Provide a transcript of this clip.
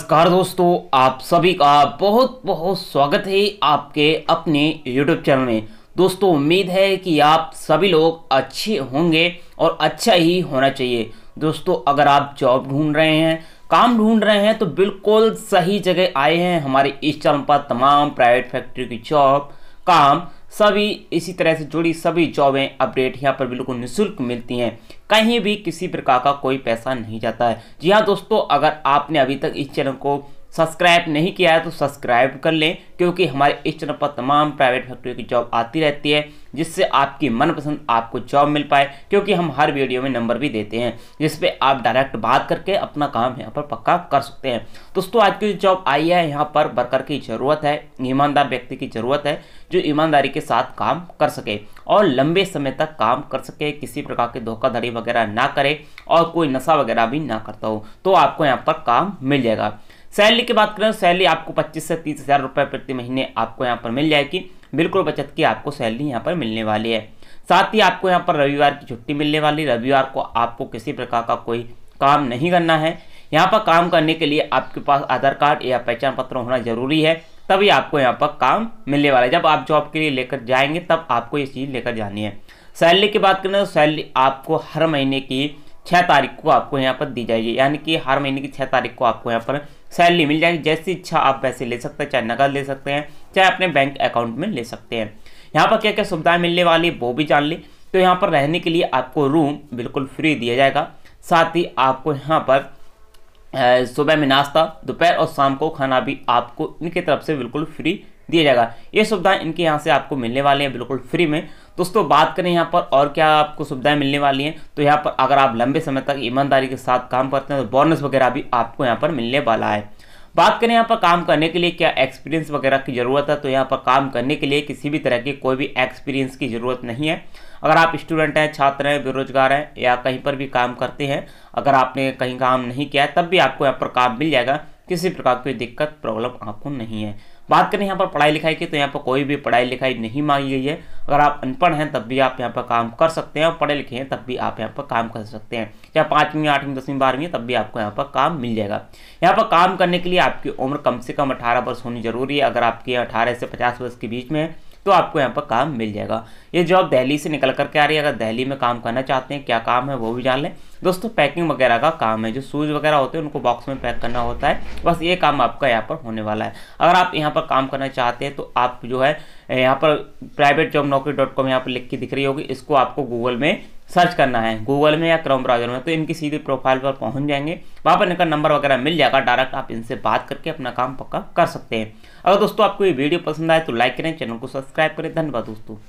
नमस्कार दोस्तों आप सभी का बहुत बहुत स्वागत है आपके अपने YouTube चैनल में दोस्तों उम्मीद है कि आप सभी लोग अच्छे होंगे और अच्छा ही होना चाहिए दोस्तों अगर आप जॉब ढूंढ रहे हैं काम ढूंढ रहे हैं तो बिल्कुल सही जगह आए हैं हमारे इस चैनल पर तमाम प्राइवेट फैक्ट्री की जॉब काम सभी इसी तरह से जुड़ी सभी जॉबें अपडेट यहाँ पर बिल्कुल निःशुल्क मिलती हैं कहीं भी किसी प्रकार का कोई पैसा नहीं जाता है जी हाँ दोस्तों अगर आपने अभी तक इस चैनल को सब्सक्राइब नहीं किया है तो सब्सक्राइब कर लें क्योंकि हमारे इस चैनल पर तमाम प्राइवेट फैक्ट्रियों की जॉब आती रहती है जिससे आपकी मनपसंद आपको जॉब मिल पाए क्योंकि हम हर वीडियो में नंबर भी देते हैं जिस पर आप डायरेक्ट बात करके अपना काम यहाँ पर पक्का कर सकते हैं दोस्तों आज की जो जॉब आई है यहाँ पर वर्कर की ज़रूरत है ईमानदार व्यक्ति की ज़रूरत है जो ईमानदारी के साथ काम कर सके और लंबे समय तक काम कर सके किसी प्रकार के धोखाधड़ी वगैरह ना करे और कोई नशा वगैरह भी ना करता हो तो आपको यहाँ पर काम मिल जाएगा सैलरी की बात करें सैलरी आपको पच्चीस से तीस हज़ार रुपये प्रति महीने आपको यहाँ पर मिल जाएगी बिल्कुल बचत की आपको सैलरी यहाँ पर मिलने वाली है साथ ही आपको यहाँ पर रविवार की छुट्टी मिलने वाली रविवार को आपको किसी प्रकार का कोई काम नहीं करना है यहाँ पर काम करने के लिए आपके पास आधार कार्ड या पहचान पत्र होना जरूरी है तभी आपको यहाँ पर काम मिलने वाला है जब आप जॉब के लिए लेकर जाएंगे तब आपको ये चीज़ लेकर जानी है सैलरी की बात करें तो सैलरी आपको हर महीने की छः तारीख को आपको यहाँ पर दी जाएगी यानी कि हर महीने की छः तारीख को आपको यहाँ पर सैलरी मिल जाएगी जैसी इच्छा आप वैसे ले सकते हैं चाहे नकद ले सकते हैं चाहे अपने बैंक अकाउंट में ले सकते हैं यहाँ पर क्या क्या सुविधाएं मिलने वाली वो भी जान लें तो यहाँ पर रहने के लिए आपको रूम बिल्कुल फ्री दिया जाएगा साथ ही आपको यहाँ पर सुबह में नाश्ता दोपहर और शाम को खाना भी आपको इनकी तरफ से बिल्कुल फ्री दिया जाएगा ये सुविधाएं इनके यहाँ से आपको मिलने वाली हैं बिल्कुल फ्री में दोस्तों बात करें यहाँ पर और क्या आपको सुविधाएं मिलने वाली हैं तो यहाँ पर अगर आप लंबे समय तक ईमानदारी के साथ काम करते हैं तो बोनस वगैरह भी आपको यहाँ पर मिलने वाला है बात करें यहाँ पर काम करने के लिए क्या एक्सपीरियंस वगैरह की ज़रूरत है तो यहाँ पर काम करने के लिए किसी भी तरह की कोई भी एक्सपीरियंस की ज़रूरत नहीं है अगर आप स्टूडेंट हैं छात्र हैं बेरोजगार हैं या कहीं पर भी काम करते हैं अगर आपने कहीं काम नहीं किया है तब भी आपको यहाँ पर काम मिल जाएगा किसी प्रकार की दिक्कत प्रॉब्लम आपको नहीं है बात करें यहाँ पर पढ़ाई लिखाई की तो यहाँ पर कोई भी पढ़ाई लिखाई नहीं मांगी गई है अगर आप अनपढ़ हैं तब भी आप यहाँ पर काम कर सकते हैं और पढ़े लिखे हैं तब भी आप यहाँ पर काम कर सकते हैं चाहे पाँचवीं आठवीं दसवीं बारहवीं तब भी आपको यहाँ पर काम मिल जाएगा यहाँ पर काम करने के लिए आपकी उम्र कम से कम अठारह वर्ष होनी जरूरी है अगर आपकी अठारह से पचास वर्ष के बीच में तो आपको यहाँ पर काम मिल जाएगा ये जॉब दिल्ली से निकल करके आ रही है अगर दिल्ली में काम करना चाहते हैं क्या काम है वो भी जान लें दोस्तों पैकिंग वगैरह का काम है जो शूज़ वगैरह होते हैं उनको बॉक्स में पैक करना होता है बस ये काम आपका यहाँ पर होने वाला है अगर आप यहाँ पर काम करना चाहते हैं तो आप जो है यहाँ पर private job Naukri dot com यहाँ पर लिख के दिख रही होगी इसको आपको गूगल में सर्च करना है गूगल में या क्रोम ब्राउजर में तो इनकी सीधी प्रोफाइल पर पहुंच जाएंगे वहाँ पर इनका नंबर वगैरह मिल जाएगा डायरेक्ट आप इनसे बात करके अपना काम पक्का कर सकते हैं अगर दोस्तों आपको ये वीडियो पसंद आए तो लाइक करें चैनल को सब्सक्राइब करें धन्यवाद दोस्तों